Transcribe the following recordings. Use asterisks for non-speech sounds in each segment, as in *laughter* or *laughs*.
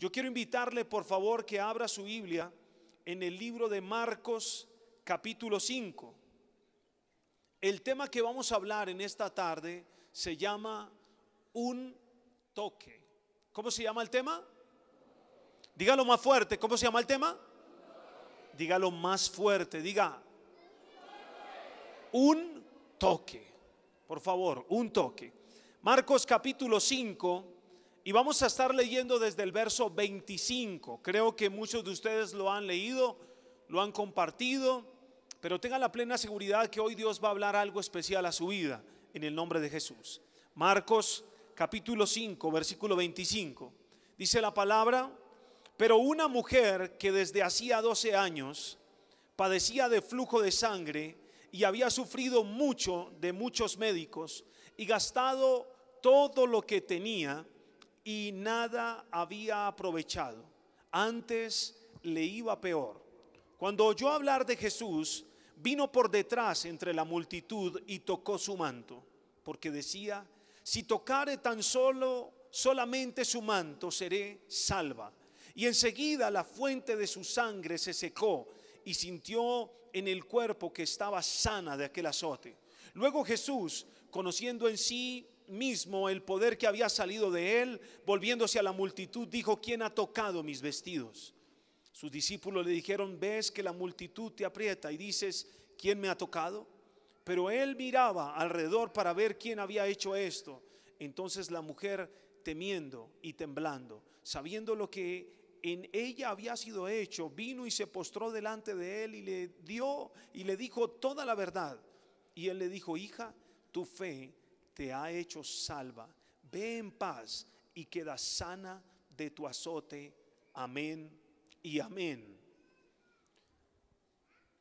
Yo quiero invitarle, por favor, que abra su Biblia en el libro de Marcos capítulo 5. El tema que vamos a hablar en esta tarde se llama un toque. ¿Cómo se llama el tema? Dígalo más fuerte. ¿Cómo se llama el tema? Dígalo más fuerte. Diga. Un toque. Por favor, un toque. Marcos capítulo 5 y vamos a estar leyendo desde el verso 25. Creo que muchos de ustedes lo han leído, lo han compartido, pero tengan la plena seguridad que hoy Dios va a hablar algo especial a su vida en el nombre de Jesús. Marcos capítulo 5, versículo 25. Dice la palabra, pero una mujer que desde hacía 12 años padecía de flujo de sangre y había sufrido mucho de muchos médicos y gastado todo lo que tenía, y nada había aprovechado. Antes le iba peor. Cuando oyó hablar de Jesús, vino por detrás entre la multitud y tocó su manto, porque decía, si tocare tan solo solamente su manto, seré salva. Y enseguida la fuente de su sangre se secó y sintió en el cuerpo que estaba sana de aquel azote. Luego Jesús, conociendo en sí mismo el poder que había salido de él, volviéndose a la multitud, dijo, ¿quién ha tocado mis vestidos? Sus discípulos le dijeron, ves que la multitud te aprieta y dices, ¿quién me ha tocado? Pero él miraba alrededor para ver quién había hecho esto. Entonces la mujer, temiendo y temblando, sabiendo lo que en ella había sido hecho, vino y se postró delante de él y le dio y le dijo toda la verdad. Y él le dijo, hija, tu fe te ha hecho salva. Ve en paz y queda sana de tu azote. Amén y amén.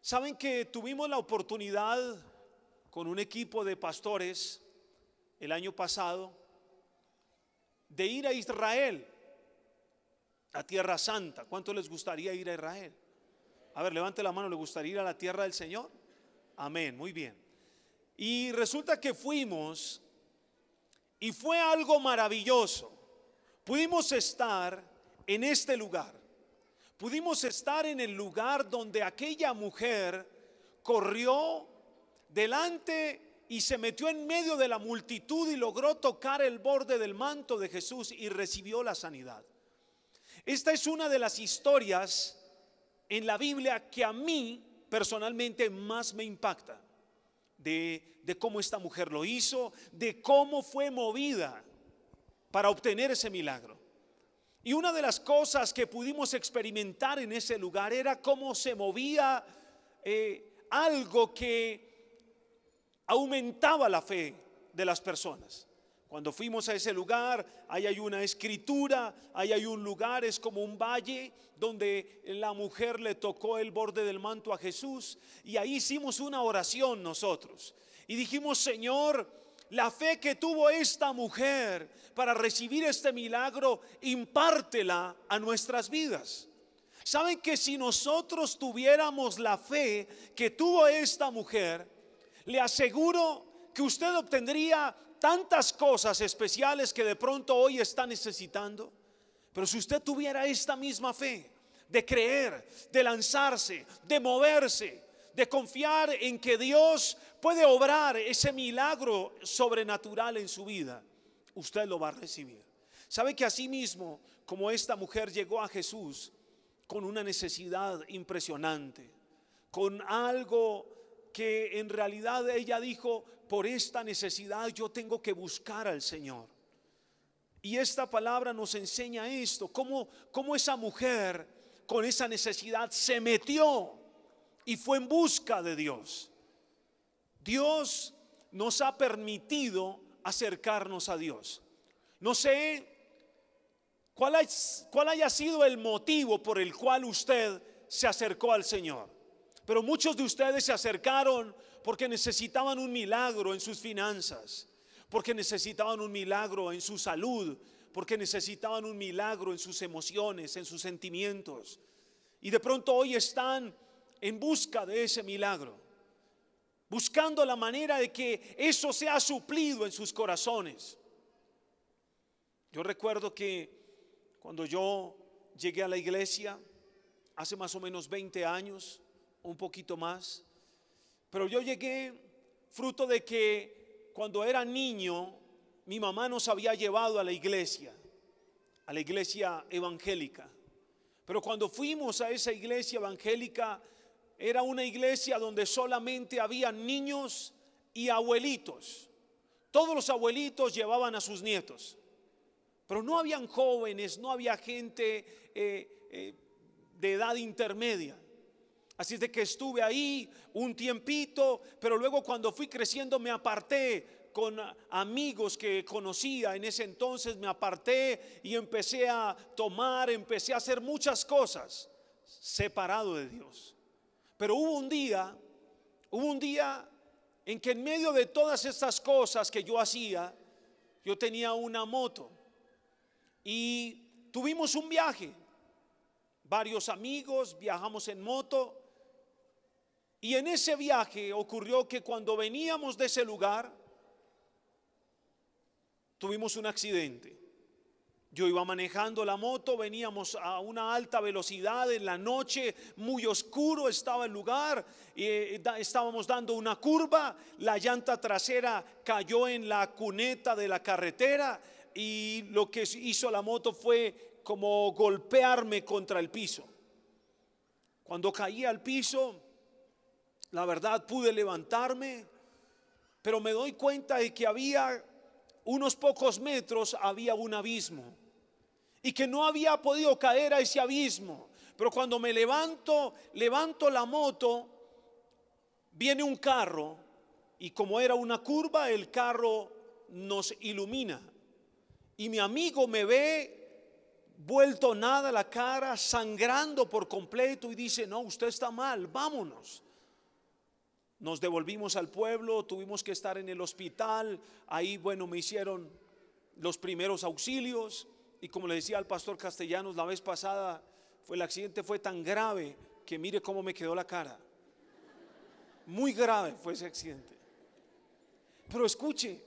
Saben que tuvimos la oportunidad con un equipo de pastores el año pasado de ir a Israel, a Tierra Santa. ¿Cuánto les gustaría ir a Israel? A ver, levante la mano, ¿le gustaría ir a la tierra del Señor? Amén, muy bien. Y resulta que fuimos y fue algo maravilloso. Pudimos estar en este lugar. Pudimos estar en el lugar donde aquella mujer corrió delante y se metió en medio de la multitud y logró tocar el borde del manto de Jesús y recibió la sanidad. Esta es una de las historias en la Biblia que a mí personalmente más me impacta de, cómo esta mujer lo hizo, de cómo fue movida para obtener ese milagro. Y una de las cosas que pudimos experimentar en ese lugar era cómo se movía eh, algo que aumentaba la fe de las personas. Cuando fuimos a ese lugar, ahí hay una escritura, ahí hay un lugar, es como un valle donde la mujer le tocó el borde del manto a Jesús y ahí hicimos una oración nosotros. Y dijimos, Señor, la fe que tuvo esta mujer para recibir este milagro, impártela a nuestras vidas. Saben que si nosotros tuviéramos la fe que tuvo esta mujer, le aseguro que usted obtendría tantas cosas especiales que de pronto hoy está necesitando. Pero si usted tuviera esta misma fe de creer, de lanzarse, de moverse, de confiar en que Dios puede obrar ese milagro sobrenatural en su vida, usted lo va a recibir. ¿Sabe que así mismo, como esta mujer llegó a Jesús con una necesidad impresionante, con algo que en realidad ella dijo, por esta necesidad yo tengo que buscar al Señor. Y esta palabra nos enseña esto, cómo, cómo esa mujer con esa necesidad se metió y fue en busca de Dios. Dios nos ha permitido acercarnos a Dios. No sé cuál, es, cuál haya sido el motivo por el cual usted se acercó al Señor, pero muchos de ustedes se acercaron porque necesitaban un milagro en sus finanzas, porque necesitaban un milagro en su salud, porque necesitaban un milagro en sus emociones, en sus sentimientos. Y de pronto hoy están en busca de ese milagro, buscando la manera de que eso sea suplido en sus corazones. Yo recuerdo que cuando yo llegué a la iglesia, hace más o menos 20 años, un poquito más, pero yo llegué fruto de que cuando era niño, mi mamá nos había llevado a la iglesia, a la iglesia evangélica. Pero cuando fuimos a esa iglesia evangélica, era una iglesia donde solamente había niños y abuelitos. Todos los abuelitos llevaban a sus nietos. Pero no habían jóvenes, no había gente eh, eh, de edad intermedia. Así es de que estuve ahí un tiempito, pero luego cuando fui creciendo me aparté con amigos que conocía en ese entonces, me aparté y empecé a tomar, empecé a hacer muchas cosas separado de Dios. Pero hubo un día, hubo un día en que en medio de todas estas cosas que yo hacía, yo tenía una moto y tuvimos un viaje. Varios amigos viajamos en moto y en ese viaje ocurrió que cuando veníamos de ese lugar, tuvimos un accidente. Yo iba manejando la moto, veníamos a una alta velocidad en la noche, muy oscuro estaba el lugar, y eh, estábamos dando una curva, la llanta trasera cayó en la cuneta de la carretera y lo que hizo la moto fue como golpearme contra el piso. Cuando caí al piso, la verdad pude levantarme, pero me doy cuenta de que había unos pocos metros, había un abismo y que no había podido caer a ese abismo. Pero cuando me levanto, levanto la moto, viene un carro y como era una curva, el carro nos ilumina. Y mi amigo me ve vuelto nada la cara, sangrando por completo y dice, no, usted está mal, vámonos. Nos devolvimos al pueblo, tuvimos que estar en el hospital, ahí bueno, me hicieron los primeros auxilios y como le decía al pastor Castellanos la vez pasada, fue el accidente fue tan grave que mire cómo me quedó la cara. Muy grave fue ese accidente. Pero escuche,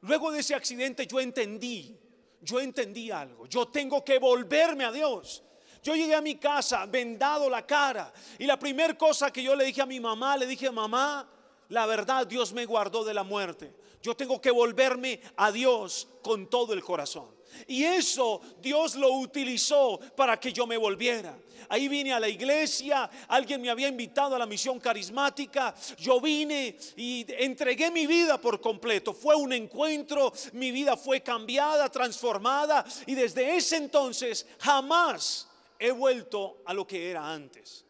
luego de ese accidente yo entendí, yo entendí algo. Yo tengo que volverme a Dios. Yo llegué a mi casa vendado la cara y la primera cosa que yo le dije a mi mamá, le dije, mamá, la verdad Dios me guardó de la muerte. Yo tengo que volverme a Dios con todo el corazón. Y eso Dios lo utilizó para que yo me volviera. Ahí vine a la iglesia, alguien me había invitado a la misión carismática, yo vine y entregué mi vida por completo. Fue un encuentro, mi vida fue cambiada, transformada y desde ese entonces jamás he vuelto a lo que era antes.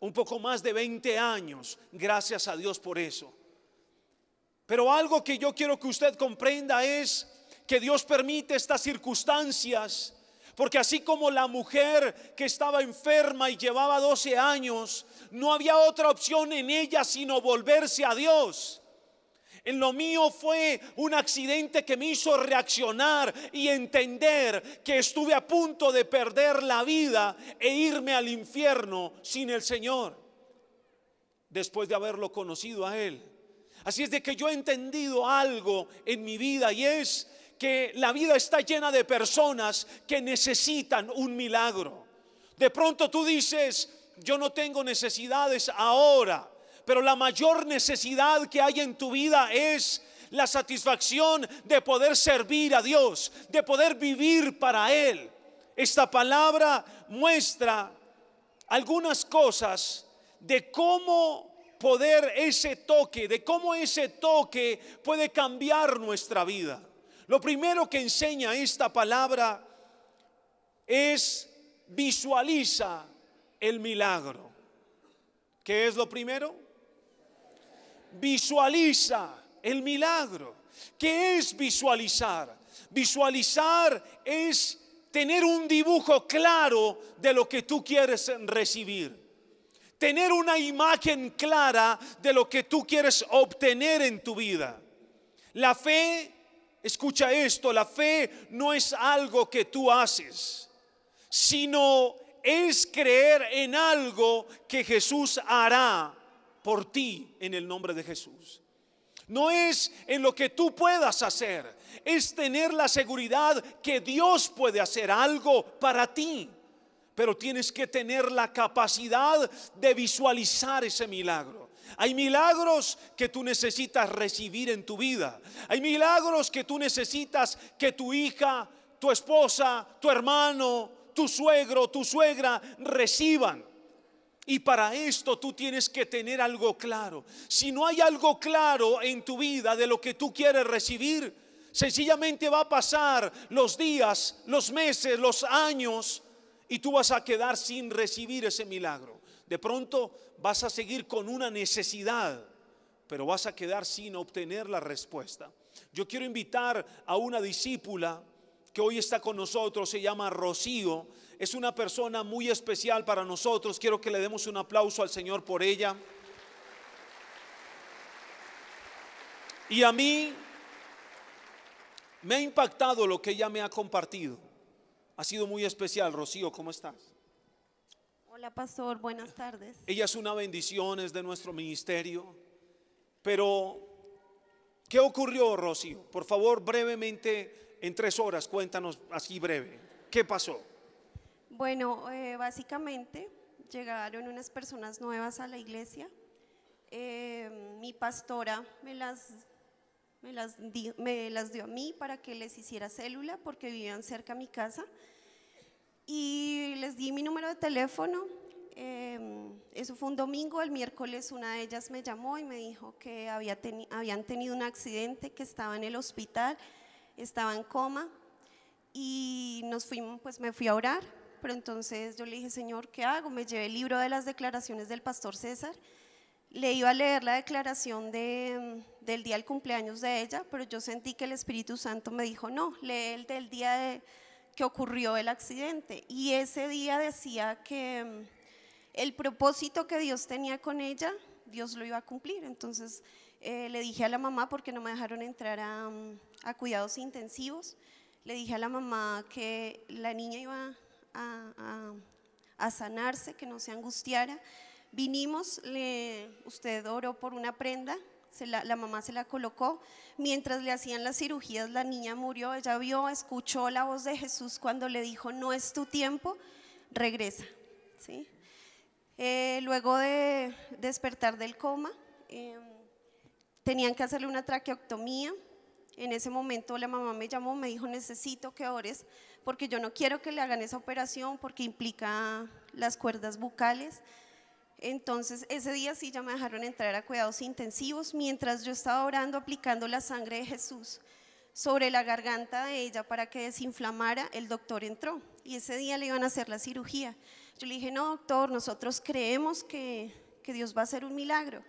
Un poco más de 20 años, gracias a Dios por eso. Pero algo que yo quiero que usted comprenda es que Dios permite estas circunstancias, porque así como la mujer que estaba enferma y llevaba 12 años, no había otra opción en ella sino volverse a Dios. En lo mío fue un accidente que me hizo reaccionar y entender que estuve a punto de perder la vida e irme al infierno sin el Señor, después de haberlo conocido a Él. Así es de que yo he entendido algo en mi vida y es que la vida está llena de personas que necesitan un milagro. De pronto tú dices, yo no tengo necesidades ahora, pero la mayor necesidad que hay en tu vida es la satisfacción de poder servir a Dios, de poder vivir para Él. Esta palabra muestra algunas cosas de cómo poder ese toque, de cómo ese toque puede cambiar nuestra vida. Lo primero que enseña esta palabra es visualiza el milagro. ¿Qué es lo primero? visualiza el milagro. ¿Qué es visualizar? Visualizar es tener un dibujo claro de lo que tú quieres recibir. Tener una imagen clara de lo que tú quieres obtener en tu vida. La fe, escucha esto, la fe no es algo que tú haces, sino es creer en algo que Jesús hará por ti en el nombre de Jesús. No es en lo que tú puedas hacer, es tener la seguridad que Dios puede hacer algo para ti. Pero tienes que tener la capacidad de visualizar ese milagro. Hay milagros que tú necesitas recibir en tu vida. Hay milagros que tú necesitas que tu hija, tu esposa, tu hermano, tu suegro, tu suegra reciban. Y para esto tú tienes que tener algo claro. Si no hay algo claro en tu vida de lo que tú quieres recibir, sencillamente va a pasar los días, los meses, los años y tú vas a quedar sin recibir ese milagro. De pronto vas a seguir con una necesidad, pero vas a quedar sin obtener la respuesta. Yo quiero invitar a una discípula que hoy está con nosotros se llama Rocío. Es una persona muy especial para nosotros. Quiero que le demos un aplauso al Señor por ella. Y a mí me ha impactado lo que ella me ha compartido. Ha sido muy especial. Rocío, ¿cómo estás? Hola, pastor. Buenas tardes. Ella es una bendición, es de nuestro ministerio. Pero, ¿qué ocurrió, Rocío? Por favor, brevemente en tres horas, cuéntanos así breve, ¿qué pasó? Bueno, eh, básicamente llegaron unas personas nuevas a la iglesia. Eh, mi pastora me las, me, las dio a mí para que les hiciera célula porque vivían cerca a mi casa. Y les di mi número de teléfono. Em, eso fue un domingo, el miércoles una de ellas me llamó y me dijo que había habían tenido un accidente, que estaba en el hospital estaba en coma y nos fuimos, pues me fui a orar, pero entonces yo le dije, Señor, ¿qué hago? Me llevé el libro de las declaraciones del pastor César, le iba a leer la declaración del día del cumpleaños de ella, pero yo sentí que el Espíritu Santo me dijo, no, lee el del día de, que ocurrió el accidente. Y ese día decía que mm, el propósito que Dios tenía con ella, Dios lo iba a cumplir. Entonces eh, le dije a la mamá, porque no me dejaron entrar a... Mm, a cuidados intensivos. Le dije a la mamá que la niña iba a, sanarse, que no se angustiara. Vinimos, le, usted oró por una prenda, se la, mamá se la colocó. Mientras le hacían las cirugías, la niña murió. Ella vio, escuchó la voz de Jesús cuando le dijo, no es tu tiempo, regresa. ¿Sí? Eh, luego de despertar del coma, em, tenían que hacerle una traqueotomía. En ese momento la mamá me llamó, me dijo, necesito que ores porque yo no quiero que le hagan esa operación porque implica las cuerdas bucales. Entonces ese día sí ya me dejaron entrar a cuidados intensivos mientras yo estaba orando aplicando la sangre de Jesús sobre la garganta de ella para que desinflamara, el doctor entró y ese día le iban a hacer la cirugía. Yo le dije, no, doctor, nosotros creemos que, Dios va a hacer un milagro.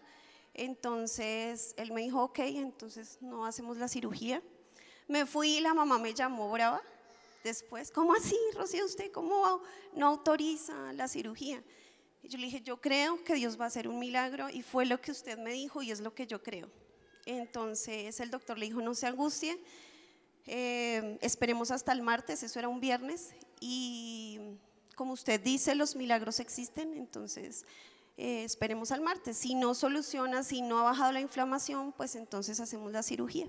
Entonces él me dijo, ok, entonces no hacemos la cirugía. Me fui y la mamá me llamó brava después, ¿cómo así, Rocío? ¿Usted cómo no autoriza la cirugía? yo le dije, yo creo que Dios va a hacer un milagro y fue lo que usted me dijo y es lo que yo creo. Entonces el doctor le dijo, no se angustie, eh, esperemos hasta el martes, eso era un viernes, y como usted dice, los milagros existen, entonces eh, esperemos al martes. Si no soluciona, si no ha bajado la inflamación, pues entonces hacemos la cirugía.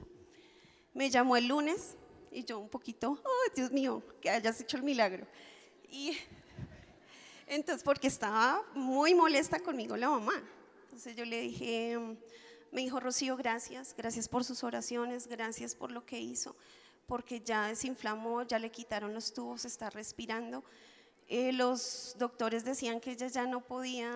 Me llamó el lunes y yo un poquito, oh Dios mío, que hayas hecho el milagro. Y *laughs* entonces, porque estaba muy molesta conmigo la mamá. Entonces yo le dije, me dijo Rocío, gracias, gracias por sus oraciones, gracias por lo que hizo, porque ya desinflamó, ya le quitaron los tubos, está respirando. Eh, los doctores decían que ella ya no podía,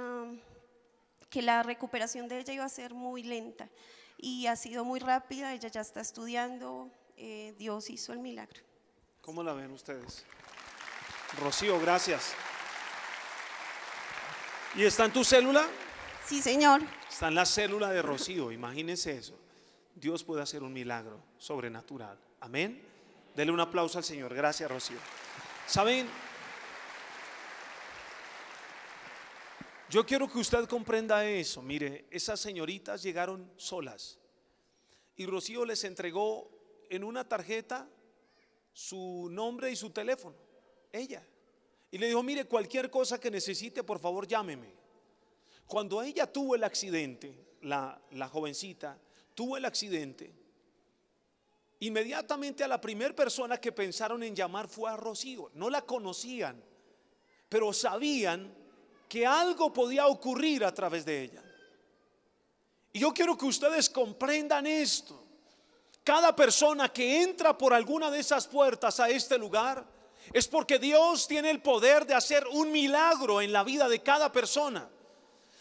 que la recuperación de ella iba a ser muy lenta y ha sido muy rápida, ella ya está estudiando, eh, Dios hizo el milagro. ¿Cómo la ven ustedes? Rocío, gracias. ¿Y está en tu célula? Sí, señor. Está en la célula de Rocío, imagínense eso. Dios puede hacer un milagro sobrenatural. Amén. Dele un aplauso al Señor. Gracias, Rocío. ¿Saben? Yo quiero que usted comprenda eso. Mire, esas señoritas llegaron solas y Rocío les entregó en una tarjeta su nombre y su teléfono, ella. Y le dijo, mire, cualquier cosa que necesite, por favor, llámeme. Cuando ella tuvo el accidente, la, jovencita tuvo el accidente, inmediatamente a la primera persona que pensaron en llamar fue a Rocío. No la conocían, pero sabían que algo podía ocurrir a través de ella. Y yo quiero que ustedes comprendan esto. Cada persona que entra por alguna de esas puertas a este lugar es porque Dios tiene el poder de hacer un milagro en la vida de cada persona.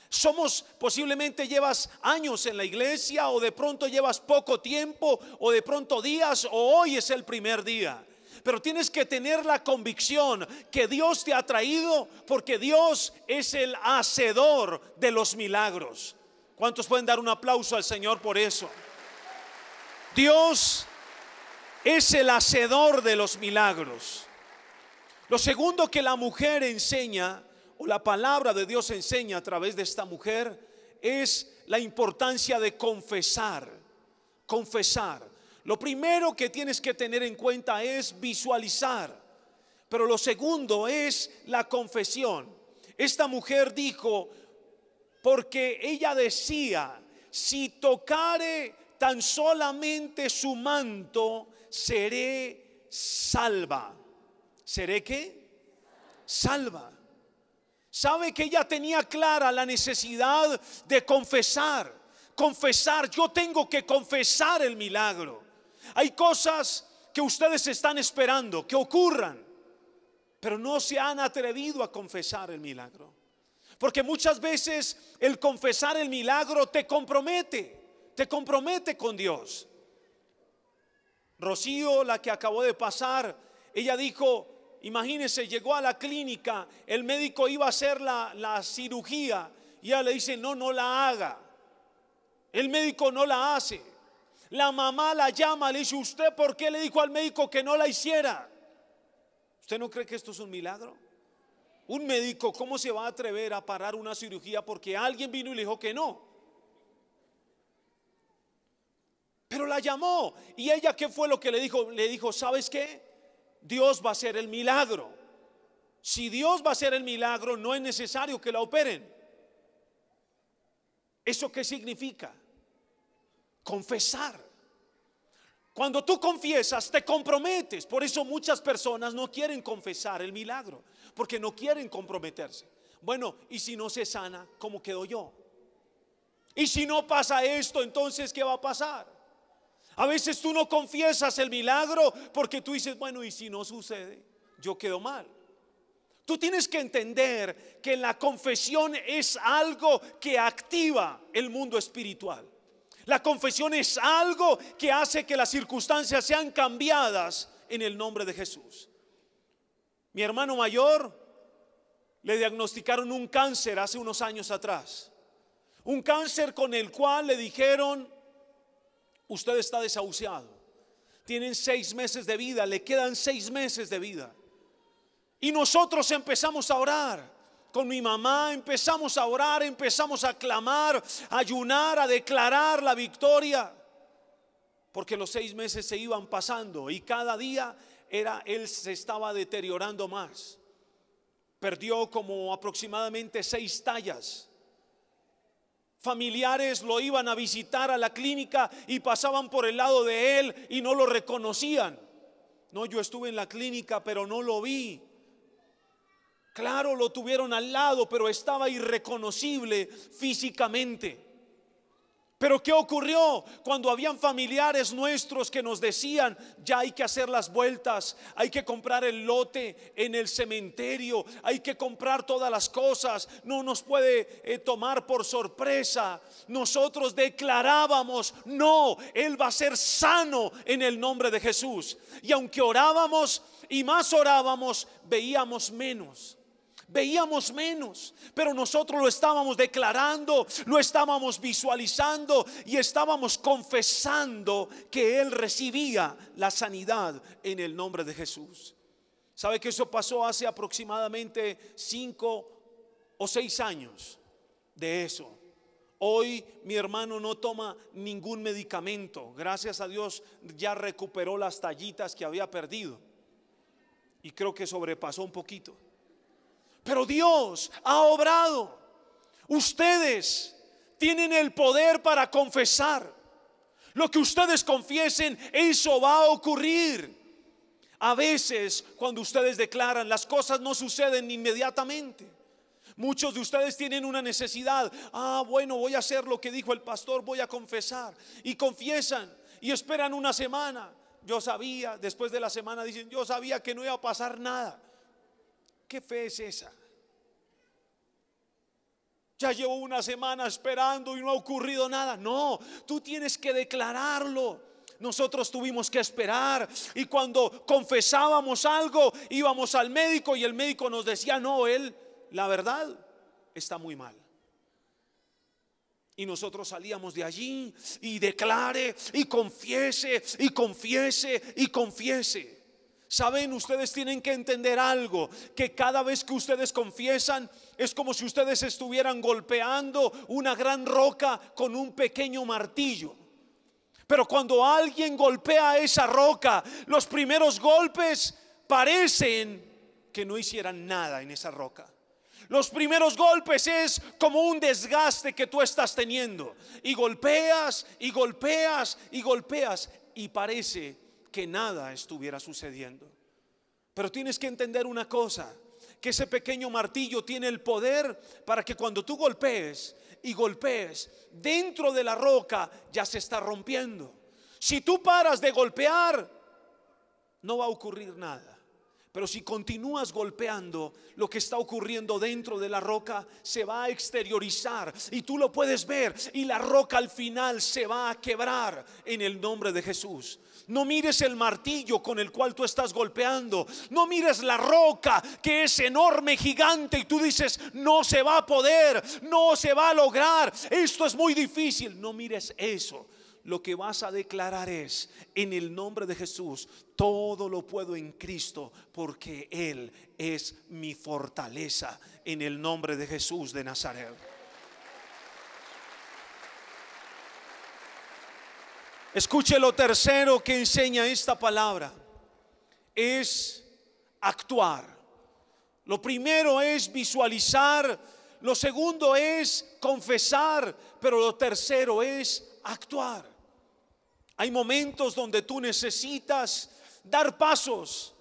Somos, posiblemente llevas años en la iglesia o de pronto llevas poco tiempo o de pronto días o hoy es el primer día pero tienes que tener la convicción que Dios te ha traído porque Dios es el hacedor de los milagros. ¿Cuántos pueden dar un aplauso al Señor por eso? Dios es el hacedor de los milagros. Lo segundo que la mujer enseña, o la palabra de Dios enseña a través de esta mujer, es la importancia de confesar, confesar. Lo primero que tienes que tener en cuenta es visualizar, pero lo segundo es la confesión. Esta mujer dijo, porque ella decía, si tocare tan solamente su manto, seré salva. ¿Seré qué? Salva. Sabe que ella tenía clara la necesidad de confesar, confesar, yo tengo que confesar el milagro. Hay cosas que ustedes están esperando que ocurran, pero no se han atrevido a confesar el milagro. Porque muchas veces el confesar el milagro te compromete, te compromete con Dios. Rocío, la que acabó de pasar, ella dijo, imagínense, llegó a la clínica, el médico iba a hacer la, la cirugía y ella le dice, no, no la haga. El médico no la hace. La mamá la llama, le dice, ¿usted por qué le dijo al médico que no la hiciera? ¿Usted no cree que esto es un milagro? Un médico, ¿cómo se va a atrever a parar una cirugía porque alguien vino y le dijo que no? Pero la llamó. ¿Y ella qué fue lo que le dijo? Le dijo, ¿sabes qué? Dios va a hacer el milagro. Si Dios va a hacer el milagro, no es necesario que la operen. ¿Eso qué significa? Confesar. Cuando tú confiesas, te comprometes. Por eso muchas personas no quieren confesar el milagro, porque no quieren comprometerse. Bueno, ¿y si no se sana, cómo quedo yo? ¿Y si no pasa esto, entonces qué va a pasar? A veces tú no confiesas el milagro porque tú dices, bueno, ¿y si no sucede? Yo quedo mal. Tú tienes que entender que la confesión es algo que activa el mundo espiritual. La confesión es algo que hace que las circunstancias sean cambiadas en el nombre de Jesús. Mi hermano mayor le diagnosticaron un cáncer hace unos años atrás. Un cáncer con el cual le dijeron, usted está desahuciado. Tienen seis meses de vida, le quedan seis meses de vida. Y nosotros empezamos a orar con mi mamá, empezamos a orar, empezamos a clamar, a ayunar, a declarar la victoria. Porque los seis meses se iban pasando y cada día era, él se estaba deteriorando más. Perdió como aproximadamente seis tallas. Familiares lo iban a visitar a la clínica y pasaban por el lado de él y no lo reconocían. No, yo estuve en la clínica, pero no lo vi. Claro, lo tuvieron al lado, pero estaba irreconocible físicamente. Pero ¿qué ocurrió cuando habían familiares nuestros que nos decían, ya hay que hacer las vueltas, hay que comprar el lote en el cementerio, hay que comprar todas las cosas, no nos puede eh, tomar por sorpresa? Nosotros declarábamos, no, Él va a ser sano en el nombre de Jesús. Y aunque orábamos y más orábamos, veíamos menos veíamos menos, pero nosotros lo estábamos declarando, lo estábamos visualizando y estábamos confesando que Él recibía la sanidad en el nombre de Jesús. ¿Sabe que eso pasó hace aproximadamente cinco o seis años de eso? Hoy mi hermano no toma ningún medicamento. Gracias a Dios ya recuperó las tallitas que había perdido. Y creo que sobrepasó un poquito. Pero Dios ha obrado. Ustedes tienen el poder para confesar. Lo que ustedes confiesen, eso va a ocurrir. A veces, cuando ustedes declaran, las cosas no suceden inmediatamente. Muchos de ustedes tienen una necesidad. Ah, bueno, voy a hacer lo que dijo el pastor, voy a confesar. Y confiesan y esperan una semana. Yo sabía, después de la semana dicen, yo sabía que no iba a pasar nada. ¿Qué fe es esa? Ya llevo una semana esperando y no ha ocurrido nada. No, tú tienes que declararlo. Nosotros tuvimos que esperar y cuando confesábamos algo íbamos al médico y el médico nos decía, no, él, la verdad, está muy mal. Y nosotros salíamos de allí y declare y confiese y confiese y confiese. Saben, ustedes tienen que entender algo, que cada vez que ustedes confiesan es como si ustedes estuvieran golpeando una gran roca con un pequeño martillo. Pero cuando alguien golpea esa roca, los primeros golpes parecen que no hicieran nada en esa roca. Los primeros golpes es como un desgaste que tú estás teniendo. Y golpeas y golpeas y golpeas y parece que nada estuviera sucediendo. Pero tienes que entender una cosa, que ese pequeño martillo tiene el poder para que cuando tú golpees y golpees, dentro de la roca ya se está rompiendo. Si tú paras de golpear, no va a ocurrir nada. Pero si continúas golpeando, lo que está ocurriendo dentro de la roca se va a exteriorizar y tú lo puedes ver y la roca al final se va a quebrar en el nombre de Jesús. No mires el martillo con el cual tú estás golpeando. No mires la roca que es enorme, gigante y tú dices, no se va a poder, no se va a lograr. Esto es muy difícil. No mires eso lo que vas a declarar es, en el nombre de Jesús, todo lo puedo en Cristo, porque Él es mi fortaleza, en el nombre de Jesús de Nazaret. Escuche lo tercero que enseña esta palabra. Es actuar. Lo primero es visualizar. Lo segundo es confesar. Pero lo tercero es actuar. Hay momentos donde tú necesitas dar pasos,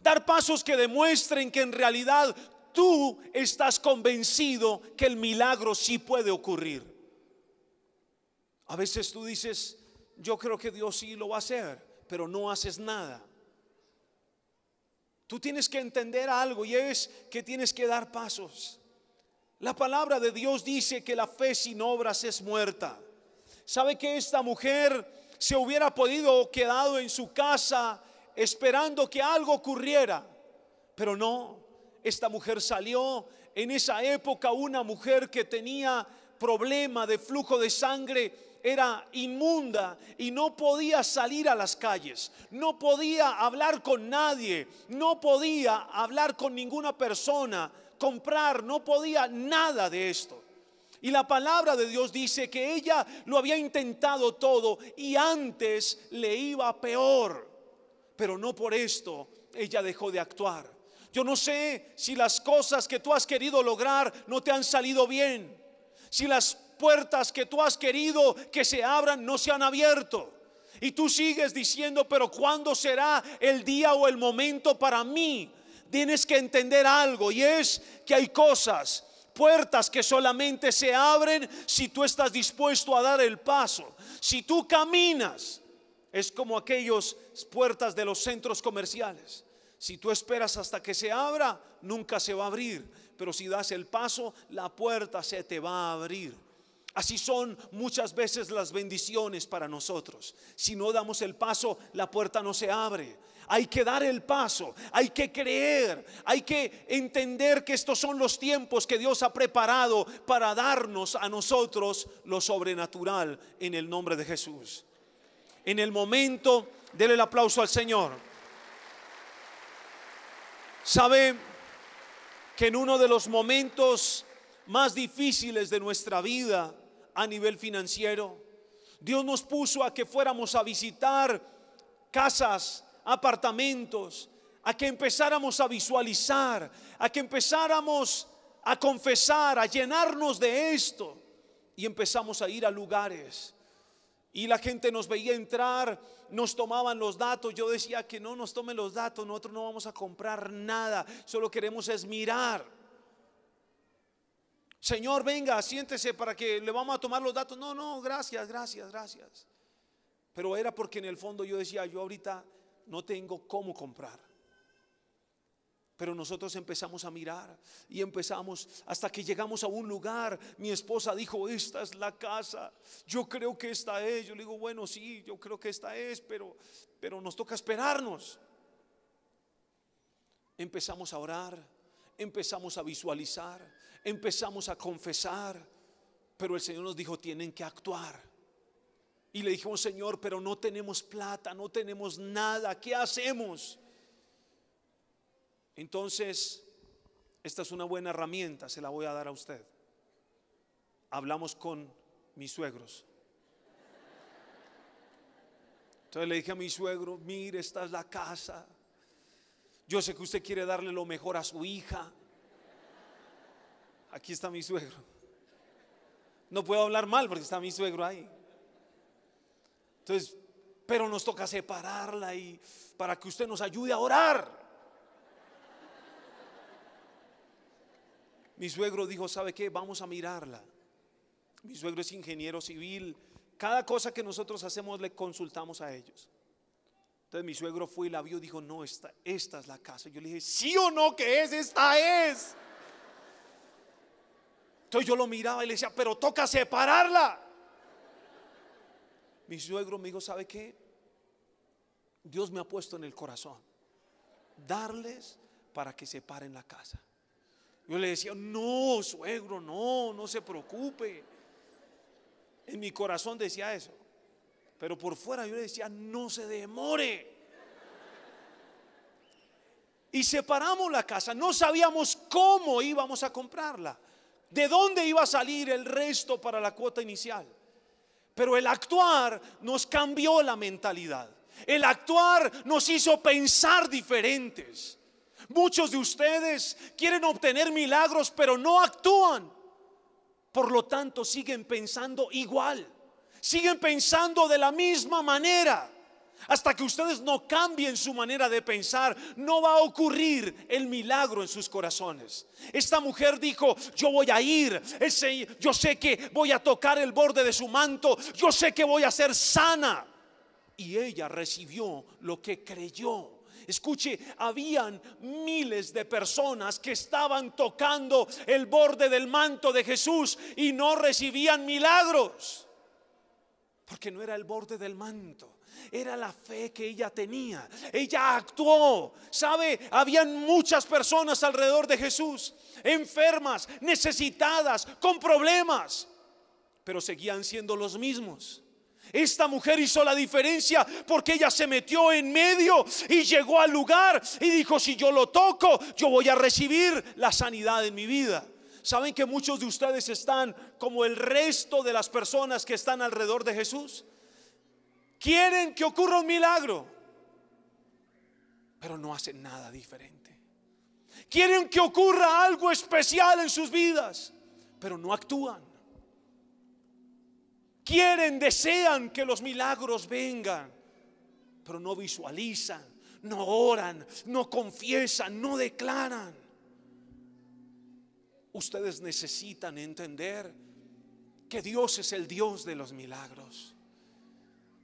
dar pasos que demuestren que en realidad tú estás convencido que el milagro sí puede ocurrir. A veces tú dices, yo creo que Dios sí lo va a hacer, pero no haces nada. Tú tienes que entender algo y es que tienes que dar pasos. La palabra de Dios dice que la fe sin obras es muerta. ¿Sabe que esta mujer se hubiera podido quedado en su casa esperando que algo ocurriera. Pero no, esta mujer salió en esa época una mujer que tenía problema de flujo de sangre era inmunda y no podía salir a las calles, no podía hablar con nadie, no podía hablar con ninguna persona, comprar, no podía nada de esto. Y la palabra de Dios dice que ella lo había intentado todo y antes le iba peor. Pero no por esto ella dejó de actuar. Yo no sé si las cosas que tú has querido lograr no te han salido bien. Si las puertas que tú has querido que se abran no se han abierto. Y tú sigues diciendo, pero ¿cuándo será el día o el momento para mí? Tienes que entender algo y es que hay cosas puertas que solamente se abren si tú estás dispuesto a dar el paso. Si tú caminas, es como aquellas puertas de los centros comerciales. Si tú esperas hasta que se abra, nunca se va a abrir. Pero si das el paso, la puerta se te va a abrir. Así son muchas veces las bendiciones para nosotros. Si no damos el paso, la puerta no se abre hay que dar el paso, hay que creer, hay que entender que estos son los tiempos que Dios ha preparado para darnos a nosotros lo sobrenatural en el nombre de Jesús. En el momento, déle el aplauso al Señor. Sabe que en uno de los momentos más difíciles de nuestra vida a nivel financiero, Dios nos puso a que fuéramos a visitar casas apartamentos, a que empezáramos a visualizar, a que empezáramos a confesar, a llenarnos de esto. Y empezamos a ir a lugares. Y la gente nos veía entrar, nos tomaban los datos. Yo decía que no nos tomen los datos, nosotros no vamos a comprar nada, solo queremos es mirar. Señor, venga, siéntese para que le vamos a tomar los datos. No, no, gracias, gracias, gracias. Pero era porque en el fondo yo decía, yo ahorita no tengo cómo comprar. Pero nosotros empezamos a mirar y empezamos hasta que llegamos a un lugar. Mi esposa dijo, esta es la casa, yo creo que esta es. Yo le digo, bueno, sí, yo creo que esta es, pero, pero nos toca esperarnos. Empezamos a orar, empezamos a visualizar, empezamos a confesar, pero el Señor nos dijo, tienen que actuar. Y le dijimos, Señor, pero no tenemos plata, no tenemos nada, ¿qué hacemos? Entonces, esta es una buena herramienta, se la voy a dar a usted. Hablamos con mis suegros. Entonces le dije a mi suegro, mire, esta es la casa. Yo sé que usted quiere darle lo mejor a su hija. Aquí está mi suegro. No puedo hablar mal porque está mi suegro ahí. Entonces, pero nos toca separarla y para que usted nos ayude a orar. Mi suegro dijo, ¿sabe qué? Vamos a mirarla. Mi suegro es ingeniero civil. Cada cosa que nosotros hacemos le consultamos a ellos. Entonces mi suegro fue y la vio, dijo, no, esta, esta es la casa. Yo le dije, sí o no que es, esta es. Entonces yo lo miraba y le decía, pero toca separarla. Mi suegro me dijo, ¿sabe qué? Dios me ha puesto en el corazón darles para que se la casa. Yo le decía, no, suegro, no, no se preocupe. En mi corazón decía eso. Pero por fuera yo le decía, no se demore. Y separamos la casa. No sabíamos cómo íbamos a comprarla. ¿De dónde iba a salir el resto para la cuota inicial? Pero el actuar nos cambió la mentalidad. El actuar nos hizo pensar diferentes. Muchos de ustedes quieren obtener milagros, pero no actúan. Por lo tanto, siguen pensando igual. Siguen pensando de la misma manera. Hasta que ustedes no cambien su manera de pensar, no va a ocurrir el milagro en sus corazones. Esta mujer dijo, yo voy a ir, yo sé que voy a tocar el borde de su manto, yo sé que voy a ser sana. Y ella recibió lo que creyó. Escuche, habían miles de personas que estaban tocando el borde del manto de Jesús y no recibían milagros. Porque no era el borde del manto, era la fe que ella tenía. Ella actuó. ¿Sabe? Habían muchas personas alrededor de Jesús, enfermas, necesitadas, con problemas, pero seguían siendo los mismos. Esta mujer hizo la diferencia porque ella se metió en medio y llegó al lugar y dijo, si yo lo toco, yo voy a recibir la sanidad en mi vida. ¿Saben que muchos de ustedes están como el resto de las personas que están alrededor de Jesús? Quieren que ocurra un milagro, pero no hacen nada diferente. Quieren que ocurra algo especial en sus vidas, pero no actúan. Quieren, desean que los milagros vengan, pero no visualizan, no oran, no confiesan, no declaran. Ustedes necesitan entender que Dios es el Dios de los milagros,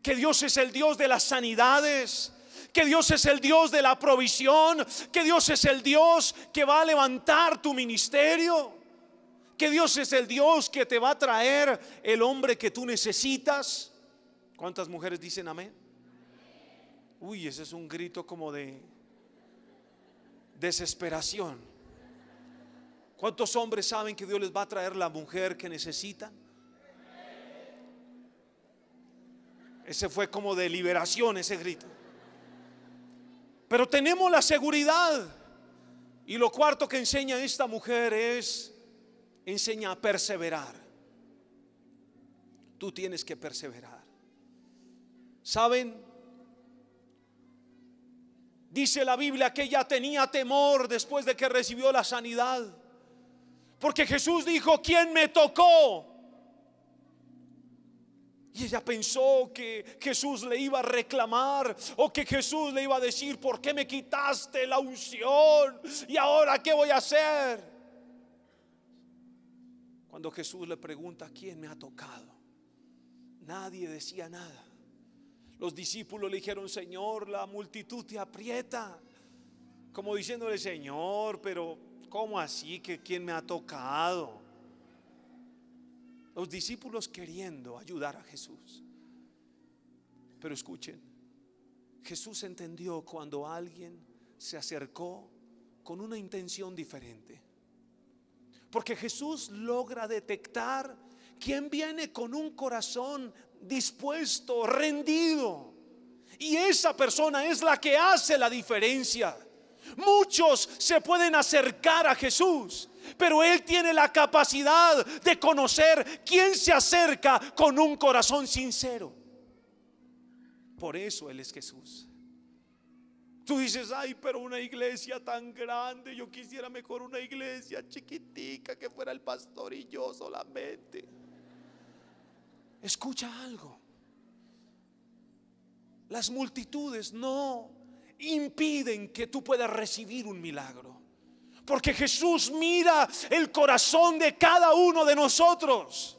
que Dios es el Dios de las sanidades, que Dios es el Dios de la provisión, que Dios es el Dios que va a levantar tu ministerio, que Dios es el Dios que te va a traer el hombre que tú necesitas. ¿Cuántas mujeres dicen amén? Uy, ese es un grito como de desesperación. ¿Cuántos hombres saben que Dios les va a traer la mujer que necesitan? Ese fue como de liberación ese grito. Pero tenemos la seguridad. Y lo cuarto que enseña esta mujer es, enseña a perseverar. Tú tienes que perseverar. ¿Saben? Dice la Biblia que ella tenía temor después de que recibió la sanidad. Porque Jesús dijo, ¿quién me tocó? Y ella pensó que Jesús le iba a reclamar o que Jesús le iba a decir, ¿por qué me quitaste la unción? ¿Y ahora qué voy a hacer? Cuando Jesús le pregunta, ¿quién me ha tocado? Nadie decía nada. Los discípulos le dijeron, Señor, la multitud te aprieta como diciéndole, Señor, pero ¿cómo así que quién me ha tocado? Los discípulos queriendo ayudar a Jesús. Pero escuchen, Jesús entendió cuando alguien se acercó con una intención diferente. Porque Jesús logra detectar quién viene con un corazón dispuesto, rendido. Y esa persona es la que hace la diferencia. Muchos se pueden acercar a Jesús, pero Él tiene la capacidad de conocer quién se acerca con un corazón sincero. Por eso Él es Jesús. Tú dices, ay, pero una iglesia tan grande, yo quisiera mejor una iglesia chiquitica que fuera el pastor y yo solamente. Escucha algo. Las multitudes no impiden que tú puedas recibir un milagro. Porque Jesús mira el corazón de cada uno de nosotros.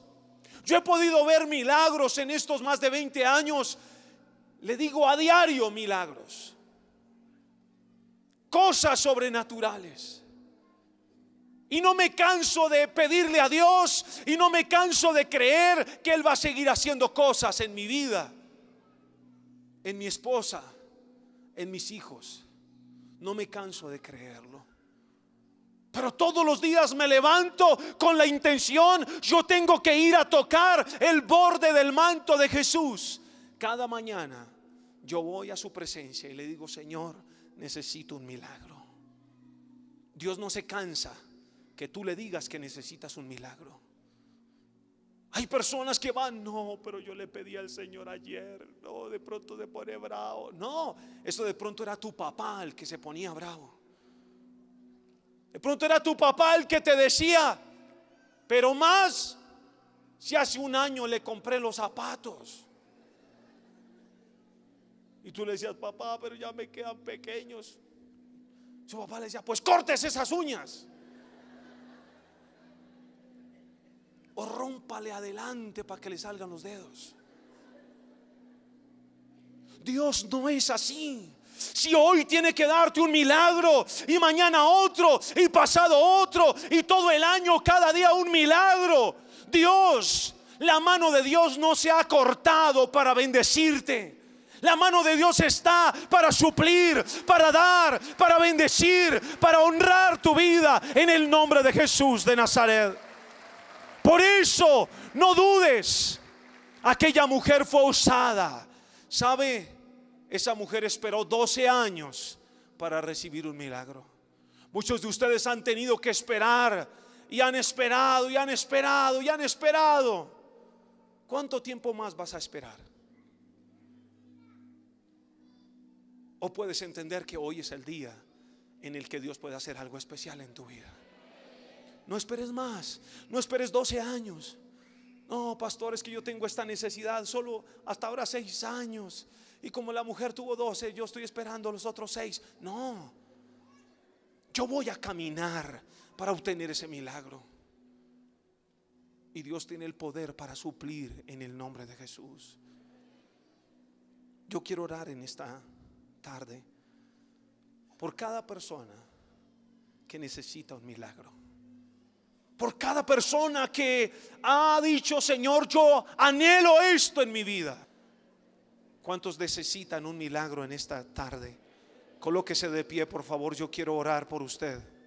Yo he podido ver milagros en estos más de 20 años. Le digo a diario milagros. Cosas sobrenaturales. Y no me canso de pedirle a Dios y no me canso de creer que Él va a seguir haciendo cosas en mi vida, en mi esposa en mis hijos. No me canso de creerlo. Pero todos los días me levanto con la intención, yo tengo que ir a tocar el borde del manto de Jesús. Cada mañana yo voy a su presencia y le digo, Señor, necesito un milagro. Dios no se cansa que tú le digas que necesitas un milagro. Hay personas que van, no, pero yo le pedí al Señor ayer, no, de pronto se pone bravo. No, eso de pronto era tu papá el que se ponía bravo. De pronto era tu papá el que te decía, pero más, si hace un año le compré los zapatos. Y tú le decías, papá, pero ya me quedan pequeños. Su papá le decía, pues cortes esas uñas. o rómpale adelante para que le salgan los dedos. Dios no es así. Si hoy tiene que darte un milagro y mañana otro y pasado otro y todo el año cada día un milagro, Dios, la mano de Dios no se ha cortado para bendecirte. La mano de Dios está para suplir, para dar, para bendecir, para honrar tu vida en el nombre de Jesús de Nazaret. Por eso, no dudes, aquella mujer fue usada ¿Sabe? Esa mujer esperó 12 años para recibir un milagro. Muchos de ustedes han tenido que esperar y han esperado y han esperado y han esperado. ¿Cuánto tiempo más vas a esperar? O puedes entender que hoy es el día en el que Dios puede hacer algo especial en tu vida. No esperes más, no esperes 12 años. No, pastor, es que yo tengo esta necesidad solo hasta ahora 6 años. Y como la mujer tuvo 12, yo estoy esperando los otros 6. No, yo voy a caminar para obtener ese milagro. Y Dios tiene el poder para suplir en el nombre de Jesús. Yo quiero orar en esta tarde por cada persona que necesita un milagro por cada persona que ha dicho, Señor, yo anhelo esto en mi vida. ¿Cuántos necesitan un milagro en esta tarde? Colóquese de pie, por favor, yo quiero orar por usted.